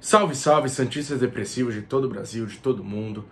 Salve, salve, Santistas Depressivos de todo o Brasil, de todo mundo.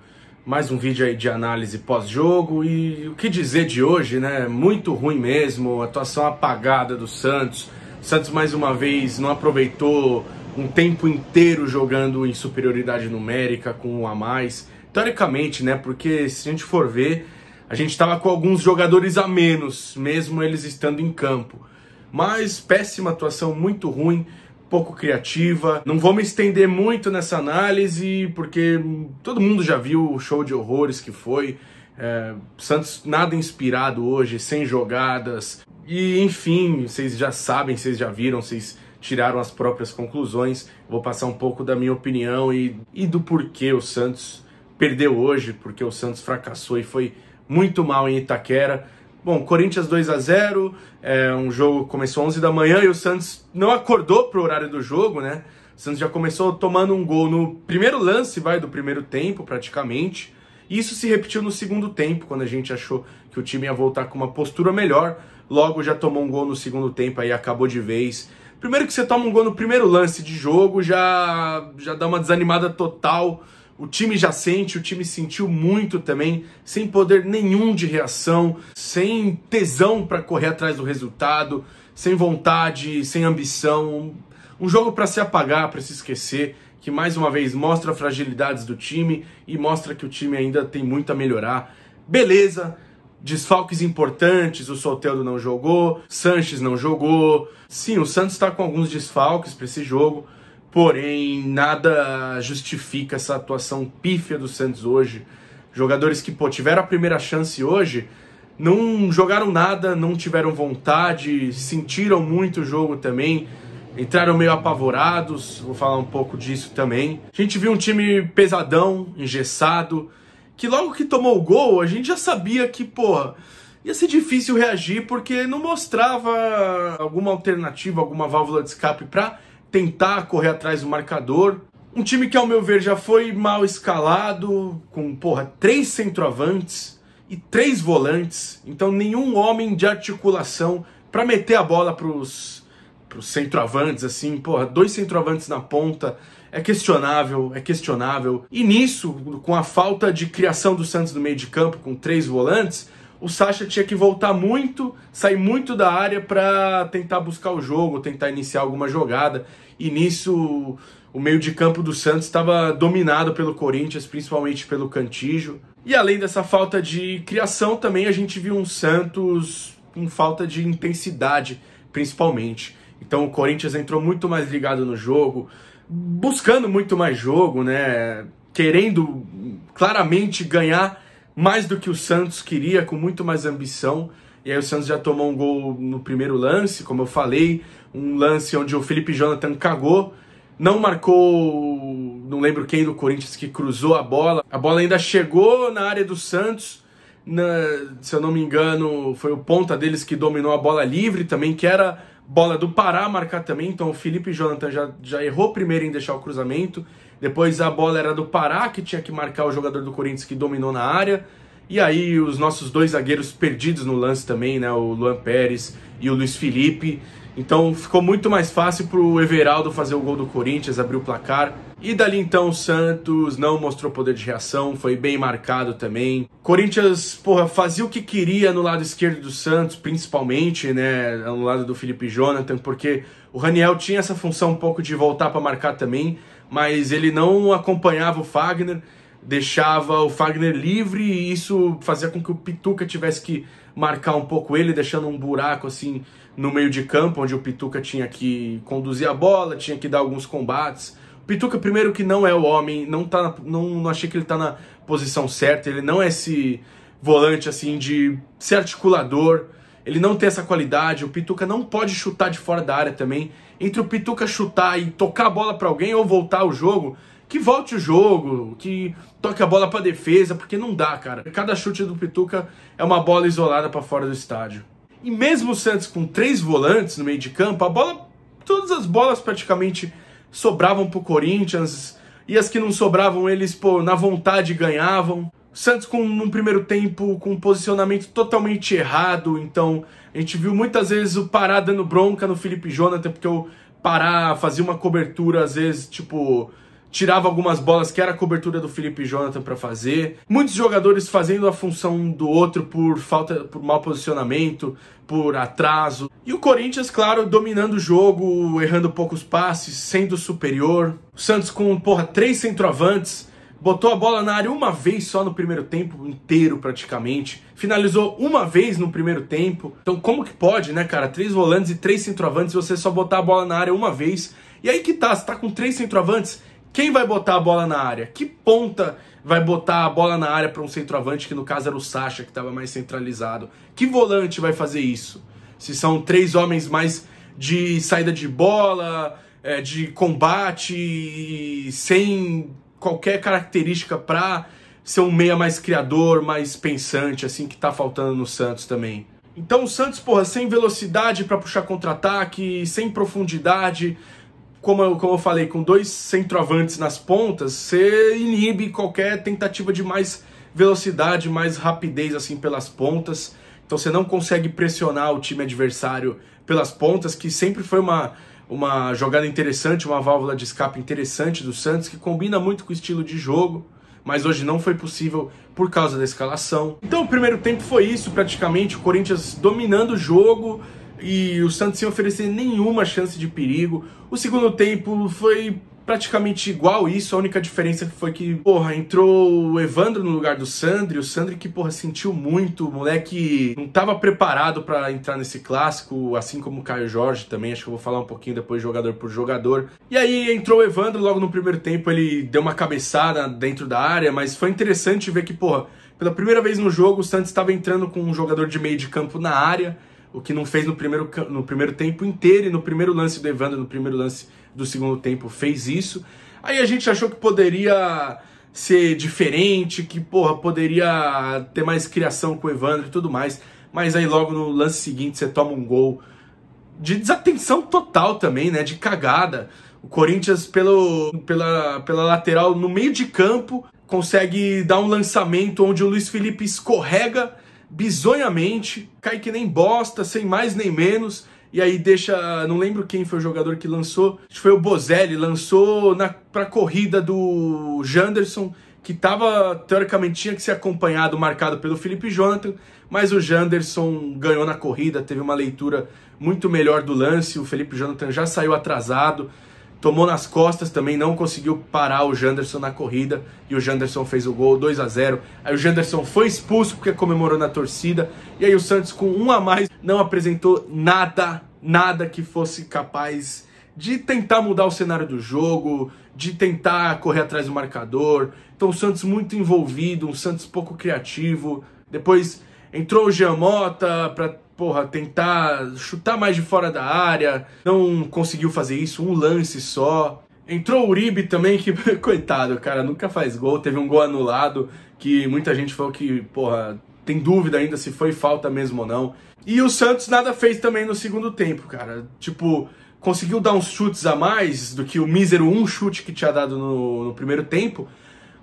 Mais um vídeo aí de análise pós-jogo e o que dizer de hoje, né? Muito ruim mesmo, atuação apagada do Santos. O Santos mais uma vez não aproveitou um tempo inteiro jogando em superioridade numérica com um a mais. Teoricamente, né? Porque se a gente for ver, a gente estava com alguns jogadores a menos, mesmo eles estando em campo. Mas péssima atuação, muito ruim pouco criativa. Não vou me estender muito nessa análise, porque todo mundo já viu o show de horrores que foi. É, Santos nada inspirado hoje, sem jogadas. E enfim, vocês já sabem, vocês já viram, vocês tiraram as próprias conclusões. Vou passar um pouco da minha opinião e, e do porquê o Santos perdeu hoje, porque o Santos fracassou e foi muito mal em Itaquera. Bom, Corinthians 2 a 0 é um jogo começou 11 da manhã e o Santos não acordou pro horário do jogo, né? O Santos já começou tomando um gol no primeiro lance, vai, do primeiro tempo, praticamente. E isso se repetiu no segundo tempo, quando a gente achou que o time ia voltar com uma postura melhor. Logo já tomou um gol no segundo tempo, aí acabou de vez. Primeiro que você toma um gol no primeiro lance de jogo, já, já dá uma desanimada total. O time já sente, o time sentiu muito também, sem poder nenhum de reação, sem tesão para correr atrás do resultado, sem vontade, sem ambição. Um jogo para se apagar, para se esquecer, que mais uma vez mostra fragilidades do time e mostra que o time ainda tem muito a melhorar. Beleza, desfalques importantes, o Soteldo não jogou, Sanches não jogou. Sim, o Santos está com alguns desfalques para esse jogo, Porém, nada justifica essa atuação pífia do Santos hoje. Jogadores que pô, tiveram a primeira chance hoje, não jogaram nada, não tiveram vontade, sentiram muito o jogo também, entraram meio apavorados, vou falar um pouco disso também. A gente viu um time pesadão, engessado, que logo que tomou o gol, a gente já sabia que, porra, ia ser difícil reagir porque não mostrava alguma alternativa, alguma válvula de escape para tentar correr atrás do marcador. Um time que, ao meu ver, já foi mal escalado, com, porra, três centroavantes e três volantes. Então, nenhum homem de articulação para meter a bola para pros centroavantes, assim, porra, dois centroavantes na ponta. É questionável, é questionável. E nisso, com a falta de criação do Santos no meio de campo, com três volantes, o Sacha tinha que voltar muito, sair muito da área para tentar buscar o jogo, tentar iniciar alguma jogada. E nisso o meio de campo do Santos estava dominado pelo Corinthians, principalmente pelo Cantijo. E além dessa falta de criação, também a gente viu um Santos com falta de intensidade, principalmente. Então o Corinthians entrou muito mais ligado no jogo, buscando muito mais jogo, né? Querendo claramente ganhar mais do que o Santos queria, com muito mais ambição. E aí o Santos já tomou um gol no primeiro lance, como eu falei, um lance onde o Felipe Jonathan cagou, não marcou, não lembro quem do Corinthians que cruzou a bola. A bola ainda chegou na área do Santos. Na, se eu não me engano, foi o ponta deles que dominou a bola livre também, que era bola do Pará marcar também. Então o Felipe Jonathan já, já errou primeiro em deixar o cruzamento. Depois a bola era do Pará, que tinha que marcar o jogador do Corinthians que dominou na área. E aí os nossos dois zagueiros perdidos no lance também, né? O Luan Pérez e o Luiz Felipe. Então ficou muito mais fácil para o Everaldo fazer o gol do Corinthians, abrir o placar. E dali então o Santos não mostrou poder de reação, foi bem marcado também. Corinthians, porra, fazia o que queria no lado esquerdo do Santos, principalmente, né, no lado do Felipe Jonathan, porque o Raniel tinha essa função um pouco de voltar para marcar também, mas ele não acompanhava o Fagner, deixava o Fagner livre e isso fazia com que o Pituca tivesse que marcar um pouco ele, deixando um buraco assim no meio de campo, onde o Pituca tinha que conduzir a bola, tinha que dar alguns combates. O Pituca, primeiro que não é o homem, não, tá não, não achei que ele tá na posição certa, ele não é esse volante assim de ser articulador, ele não tem essa qualidade, o Pituca não pode chutar de fora da área também, entre o Pituca chutar e tocar a bola para alguém ou voltar o jogo, que volte o jogo, que toque a bola para defesa, porque não dá, cara. Cada chute do Pituca é uma bola isolada para fora do estádio. E mesmo o Santos com três volantes no meio de campo, a bola, todas as bolas praticamente sobravam pro Corinthians, e as que não sobravam eles, pô, na vontade ganhavam. Santos com um primeiro tempo com um posicionamento totalmente errado, então a gente viu muitas vezes o Pará dando bronca no Felipe Jonathan, porque o Pará fazia uma cobertura, às vezes, tipo, tirava algumas bolas que era a cobertura do Felipe Jonathan para fazer. Muitos jogadores fazendo a função do outro por falta, por mau posicionamento, por atraso. E o Corinthians, claro, dominando o jogo, errando poucos passes, sendo superior. O Santos com, porra, três centroavantes botou a bola na área uma vez só no primeiro tempo inteiro praticamente, finalizou uma vez no primeiro tempo. Então como que pode, né, cara? Três volantes e três centroavantes, você só botar a bola na área uma vez. E aí que tá, você tá com três centroavantes, quem vai botar a bola na área? Que ponta vai botar a bola na área para um centroavante, que no caso era o Sacha, que estava mais centralizado? Que volante vai fazer isso? Se são três homens mais de saída de bola, é, de combate, sem qualquer característica para ser um meia mais criador, mais pensante, assim, que tá faltando no Santos também. Então o Santos, porra, sem velocidade para puxar contra-ataque, sem profundidade, como eu, como eu falei, com dois centroavantes nas pontas, você inibe qualquer tentativa de mais velocidade, mais rapidez assim pelas pontas. Então você não consegue pressionar o time adversário pelas pontas, que sempre foi uma uma jogada interessante, uma válvula de escape interessante do Santos, que combina muito com o estilo de jogo, mas hoje não foi possível por causa da escalação. Então o primeiro tempo foi isso, praticamente, o Corinthians dominando o jogo e o Santos sem oferecer nenhuma chance de perigo. O segundo tempo foi praticamente igual isso, a única diferença foi que, porra, entrou o Evandro no lugar do Sandri, o Sandri que, porra, sentiu muito, o moleque não tava preparado para entrar nesse clássico, assim como o Caio Jorge também, acho que eu vou falar um pouquinho depois jogador por jogador. E aí entrou o Evandro logo no primeiro tempo, ele deu uma cabeçada dentro da área, mas foi interessante ver que, porra, pela primeira vez no jogo o Santos estava entrando com um jogador de meio de campo na área, o que não fez no primeiro, no primeiro tempo inteiro e no primeiro lance do Evandro, no primeiro lance do segundo tempo fez isso. Aí a gente achou que poderia ser diferente, que porra, poderia ter mais criação com o Evandro e tudo mais. Mas aí logo no lance seguinte você toma um gol de desatenção total também, né? De cagada. O Corinthians, pelo, pela, pela lateral, no meio de campo, consegue dar um lançamento onde o Luiz Felipe escorrega bizonhamente, cai que nem bosta, sem mais nem menos e aí deixa, não lembro quem foi o jogador que lançou, acho que foi o Bozelli, lançou na, pra corrida do Janderson, que tava, teoricamente, tinha que ser acompanhado, marcado pelo Felipe Jonathan, mas o Janderson ganhou na corrida, teve uma leitura muito melhor do lance, o Felipe Jonathan já saiu atrasado, tomou nas costas também, não conseguiu parar o Janderson na corrida e o Janderson fez o gol 2 a 0. Aí o Janderson foi expulso porque comemorou na torcida e aí o Santos com um a mais não apresentou nada, nada que fosse capaz de tentar mudar o cenário do jogo, de tentar correr atrás do marcador. Então o Santos muito envolvido, um Santos pouco criativo. Depois entrou o Giamota para porra, tentar chutar mais de fora da área, não conseguiu fazer isso, um lance só. Entrou o Uribe também, que, coitado, cara, nunca faz gol, teve um gol anulado, que muita gente falou que, porra, tem dúvida ainda se foi falta mesmo ou não. E o Santos nada fez também no segundo tempo, cara. Tipo, conseguiu dar uns chutes a mais do que o mísero um chute que tinha dado no, no primeiro tempo,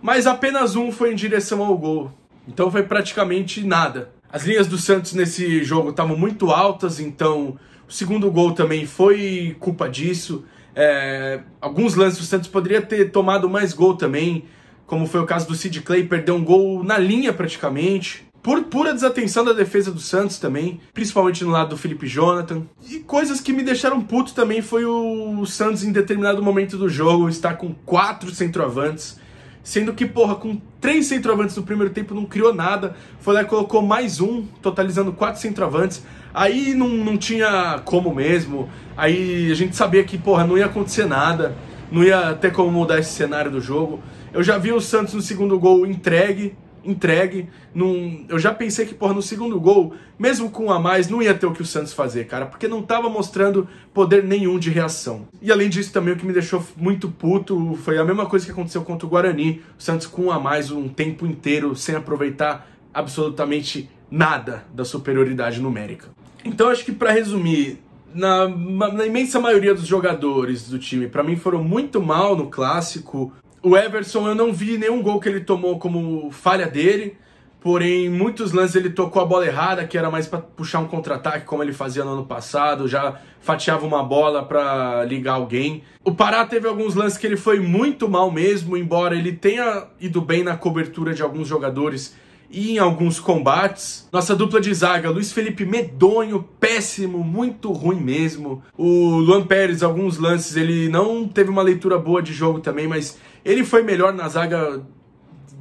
mas apenas um foi em direção ao gol. Então foi praticamente nada. As linhas do Santos nesse jogo estavam muito altas, então o segundo gol também foi culpa disso. É, alguns lances o Santos poderia ter tomado mais gol também, como foi o caso do Sid Clay, perdeu um gol na linha praticamente. Por pura desatenção da defesa do Santos também, principalmente no lado do Felipe Jonathan. E coisas que me deixaram puto também foi o Santos em determinado momento do jogo estar com quatro centroavantes Sendo que, porra, com três centroavantes no primeiro tempo não criou nada. Foi lá e colocou mais um, totalizando quatro centroavantes. Aí não, não tinha como mesmo. Aí a gente sabia que, porra, não ia acontecer nada. Não ia ter como mudar esse cenário do jogo. Eu já vi o Santos no segundo gol entregue, entregue. Num... Eu já pensei que, porra, no segundo gol, mesmo com um a mais, não ia ter o que o Santos fazer, cara, porque não tava mostrando poder nenhum de reação. E além disso, também o que me deixou muito puto foi a mesma coisa que aconteceu contra o Guarani. O Santos com um a mais um tempo inteiro, sem aproveitar absolutamente nada da superioridade numérica. Então acho que para resumir, na, na, imensa maioria dos jogadores do time, para mim foram muito mal no clássico. O Everson, eu não vi nenhum gol que ele tomou como falha dele, porém, muitos lances ele tocou a bola errada, que era mais para puxar um contra-ataque, como ele fazia no ano passado, já fatiava uma bola para ligar alguém. O Pará teve alguns lances que ele foi muito mal mesmo, embora ele tenha ido bem na cobertura de alguns jogadores e em alguns combates. Nossa dupla de zaga, Luiz Felipe medonho, péssimo, muito ruim mesmo. O Luan Pérez, alguns lances, ele não teve uma leitura boa de jogo também, mas ele foi melhor na zaga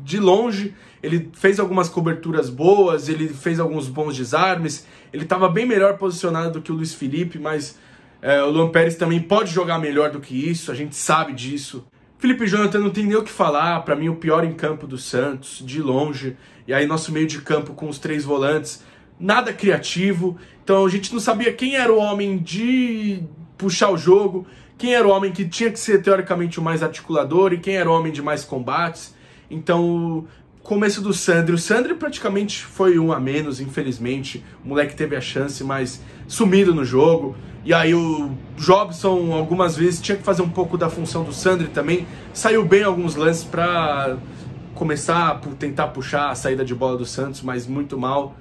de longe. Ele fez algumas coberturas boas, ele fez alguns bons desarmes. Ele estava bem melhor posicionado do que o Luiz Felipe, mas é, o Luan Pérez também pode jogar melhor do que isso, a gente sabe disso. Felipe Jonathan não tem nem o que falar, para mim o pior em campo do Santos, de longe. E aí nosso meio de campo com os três volantes, nada criativo. Então a gente não sabia quem era o homem de puxar o jogo, quem era o homem que tinha que ser teoricamente o mais articulador e quem era o homem de mais combates. Então começo do Sandri. O Sandri praticamente foi um a menos, infelizmente. O moleque teve a chance, mas sumido no jogo. E aí o Jobson algumas vezes tinha que fazer um pouco da função do Sandri também. Saiu bem alguns lances para começar a tentar puxar a saída de bola do Santos, mas muito mal.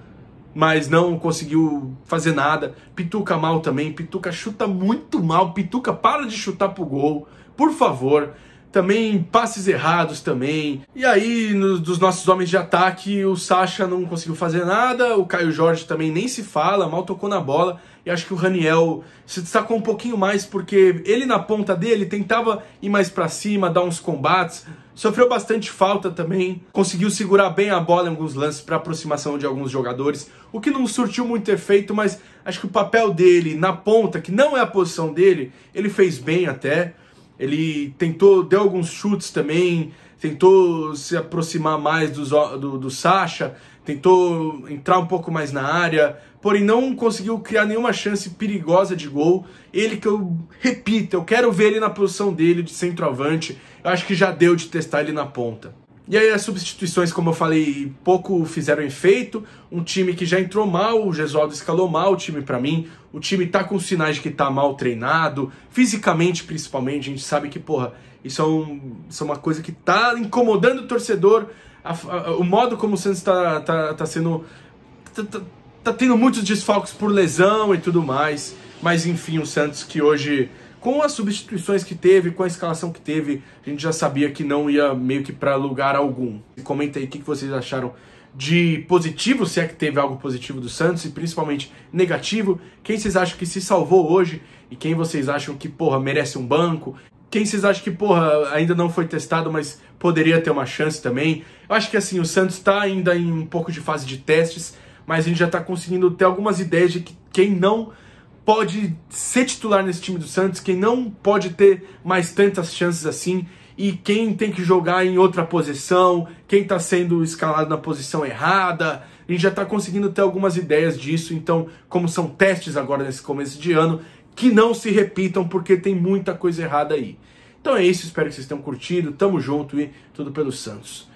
Mas não conseguiu fazer nada. Pituca mal também. Pituca chuta muito mal. Pituca para de chutar pro gol. Por favor, também passes errados também. E aí, no, dos nossos homens de ataque, o Sacha não conseguiu fazer nada, o Caio Jorge também nem se fala, mal tocou na bola. E acho que o Raniel se destacou um pouquinho mais, porque ele na ponta dele tentava ir mais para cima, dar uns combates, sofreu bastante falta também, conseguiu segurar bem a bola em alguns lances para aproximação de alguns jogadores, o que não surtiu muito efeito, mas acho que o papel dele na ponta, que não é a posição dele, ele fez bem até. Ele tentou, deu alguns chutes também, tentou se aproximar mais do, do, do Sasha, tentou entrar um pouco mais na área, porém não conseguiu criar nenhuma chance perigosa de gol. Ele que eu repito, eu quero ver ele na posição dele de centroavante. Eu acho que já deu de testar ele na ponta. E aí as substituições, como eu falei, pouco fizeram efeito. Um time que já entrou mal, o Gesualdo escalou mal o time para mim. O time tá com sinais de que tá mal treinado, fisicamente principalmente. A gente sabe que, porra, isso é, um, isso é uma coisa que tá incomodando o torcedor. A, a, o modo como o Santos tá, tá, tá sendo... Tá, tá, tá tendo muitos desfalques por lesão e tudo mais. Mas enfim, o Santos que hoje com as substituições que teve, com a escalação que teve, a gente já sabia que não ia meio que para lugar algum. Comenta aí o que vocês acharam de positivo, se é que teve algo positivo do Santos, e principalmente negativo. Quem vocês acham que se salvou hoje e quem vocês acham que, porra, merece um banco? Quem vocês acham que, porra, ainda não foi testado, mas poderia ter uma chance também? Eu acho que, assim, o Santos está ainda em um pouco de fase de testes, mas a gente já está conseguindo ter algumas ideias de que quem não pode ser titular nesse time do Santos, quem não pode ter mais tantas chances assim e quem tem que jogar em outra posição, quem está sendo escalado na posição errada. A gente já está conseguindo ter algumas ideias disso, então, como são testes agora nesse começo de ano, que não se repitam porque tem muita coisa errada aí. Então é isso, espero que vocês tenham curtido. Tamo junto e tudo pelo Santos.